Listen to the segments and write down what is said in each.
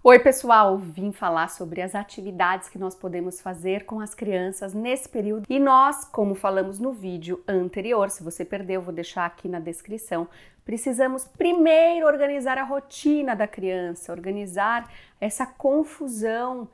Oi, pessoal! Vim falar sobre as atividades que nós podemos fazer com as crianças nesse período. E nós, como falamos no vídeo anterior, se você perdeu, vou deixar aqui na descrição. Precisamos primeiro organizar a rotina da criança, organizar essa confusão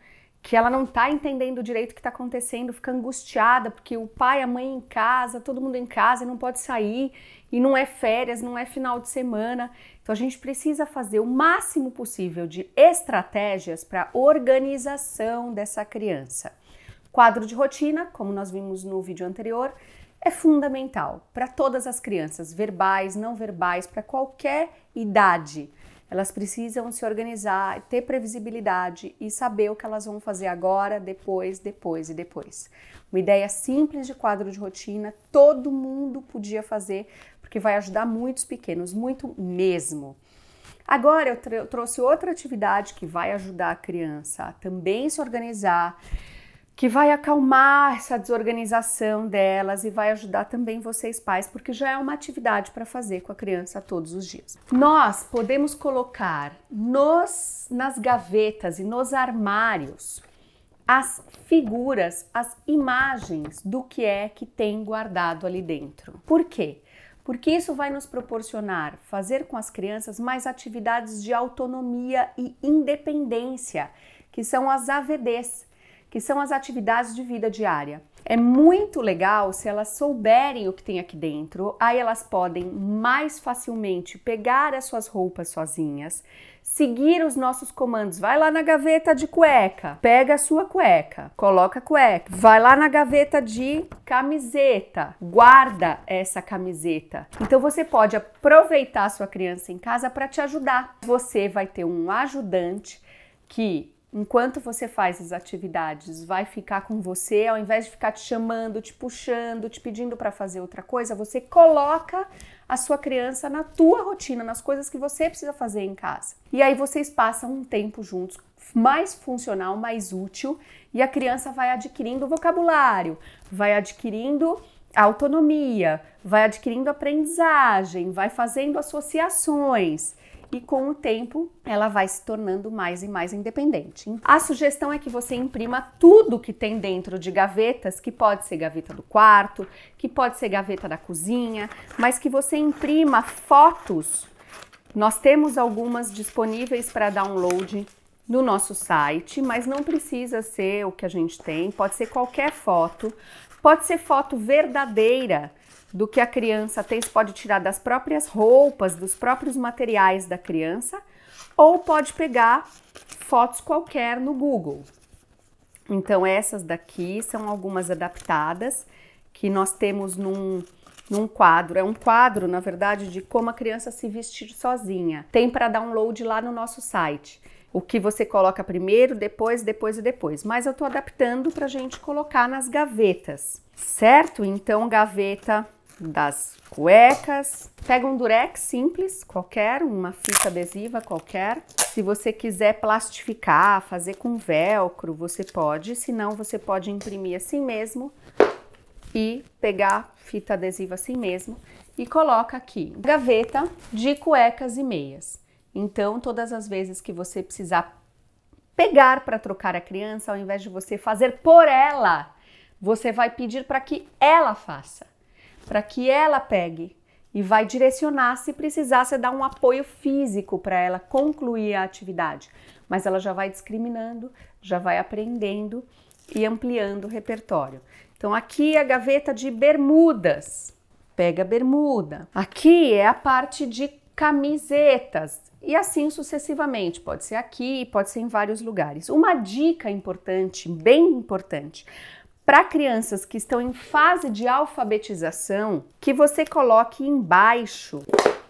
que ela não está entendendo direito o que está acontecendo, fica angustiada porque o pai, a mãe em casa, todo mundo em casa, não pode sair e não é férias, não é final de semana. Então a gente precisa fazer o máximo possível de estratégias para organização dessa criança. Quadro de rotina, como nós vimos no vídeo anterior, é fundamental para todas as crianças, verbais, não verbais, para qualquer idade. Elas precisam se organizar, ter previsibilidade e saber o que elas vão fazer agora, depois, depois e depois. Uma ideia simples de quadro de rotina, todo mundo podia fazer, porque vai ajudar muitos pequenos, muito mesmo. Agora eu trouxe outra atividade que vai ajudar a criança a também se organizar que vai acalmar essa desorganização delas e vai ajudar também vocês pais, porque já é uma atividade para fazer com a criança todos os dias. Nós podemos colocar nos nas gavetas e nos armários as figuras, as imagens do que é que tem guardado ali dentro. Por quê? Porque isso vai nos proporcionar fazer com as crianças mais atividades de autonomia e independência, que são as AVDs que são as atividades de vida diária. É muito legal se elas souberem o que tem aqui dentro, aí elas podem mais facilmente pegar as suas roupas sozinhas, seguir os nossos comandos. Vai lá na gaveta de cueca, pega a sua cueca, coloca a cueca. Vai lá na gaveta de camiseta, guarda essa camiseta. Então você pode aproveitar a sua criança em casa para te ajudar. Você vai ter um ajudante que enquanto você faz as atividades, vai ficar com você, ao invés de ficar te chamando, te puxando, te pedindo para fazer outra coisa, você coloca a sua criança na tua rotina, nas coisas que você precisa fazer em casa. E aí vocês passam um tempo juntos mais funcional, mais útil, e a criança vai adquirindo vocabulário, vai adquirindo autonomia, vai adquirindo aprendizagem, vai fazendo associações e com o tempo ela vai se tornando mais e mais independente. A sugestão é que você imprima tudo que tem dentro de gavetas, que pode ser gaveta do quarto, que pode ser gaveta da cozinha, mas que você imprima fotos. Nós temos algumas disponíveis para download no nosso site, mas não precisa ser o que a gente tem, pode ser qualquer foto, pode ser foto verdadeira do que a criança tem, pode tirar das próprias roupas, dos próprios materiais da criança, ou pode pegar fotos qualquer no Google. Então, essas daqui são algumas adaptadas que nós temos num, num quadro. É um quadro, na verdade, de como a criança se vestir sozinha. Tem para download lá no nosso site. O que você coloca primeiro, depois, depois e depois. Mas eu estou adaptando para a gente colocar nas gavetas, certo? Então, gaveta das cuecas. Pega um durex simples, qualquer, uma fita adesiva qualquer. Se você quiser plastificar, fazer com velcro, você pode. Se não, você pode imprimir assim mesmo e pegar fita adesiva assim mesmo e coloca aqui. Gaveta de cuecas e meias. Então, todas as vezes que você precisar pegar para trocar a criança, ao invés de você fazer por ela, você vai pedir para que ela faça para que ela pegue e vai direcionar se precisasse dar um apoio físico para ela concluir a atividade. Mas ela já vai discriminando, já vai aprendendo e ampliando o repertório. Então aqui é a gaveta de bermudas, pega bermuda. Aqui é a parte de camisetas e assim sucessivamente, pode ser aqui, pode ser em vários lugares. Uma dica importante, bem importante, para crianças que estão em fase de alfabetização, que você coloque embaixo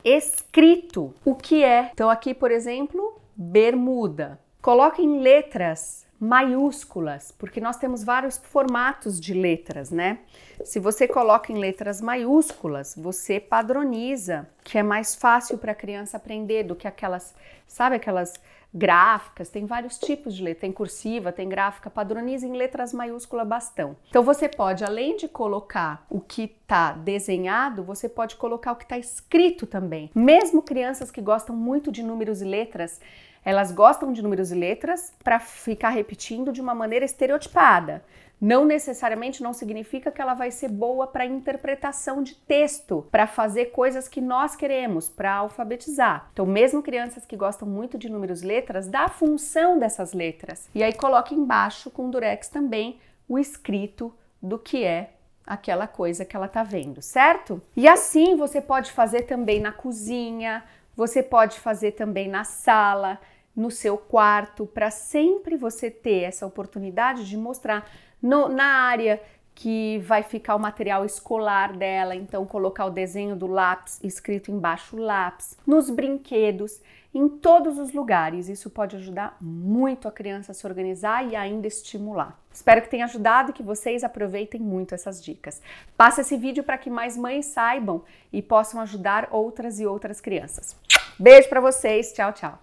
escrito o que é. Então aqui, por exemplo, bermuda. Coloque em letras maiúsculas, porque nós temos vários formatos de letras, né? Se você coloca em letras maiúsculas, você padroniza, que é mais fácil para a criança aprender do que aquelas, sabe aquelas gráficas, tem vários tipos de letra, tem cursiva, tem gráfica, padroniza em letras maiúscula bastão. Então você pode, além de colocar o que está desenhado, você pode colocar o que está escrito também. Mesmo crianças que gostam muito de números e letras, elas gostam de números e letras para ficar repetindo de uma maneira estereotipada. Não necessariamente não significa que ela vai ser boa para interpretação de texto, para fazer coisas que nós queremos, para alfabetizar. Então, mesmo crianças que gostam muito de números e letras, dá a função dessas letras. E aí coloca embaixo com durex também o escrito do que é aquela coisa que ela tá vendo, certo? E assim você pode fazer também na cozinha, você pode fazer também na sala no seu quarto, para sempre você ter essa oportunidade de mostrar no, na área que vai ficar o material escolar dela, então colocar o desenho do lápis escrito embaixo lápis, nos brinquedos, em todos os lugares. Isso pode ajudar muito a criança a se organizar e ainda estimular. Espero que tenha ajudado e que vocês aproveitem muito essas dicas. Passa esse vídeo para que mais mães saibam e possam ajudar outras e outras crianças. Beijo para vocês, tchau, tchau.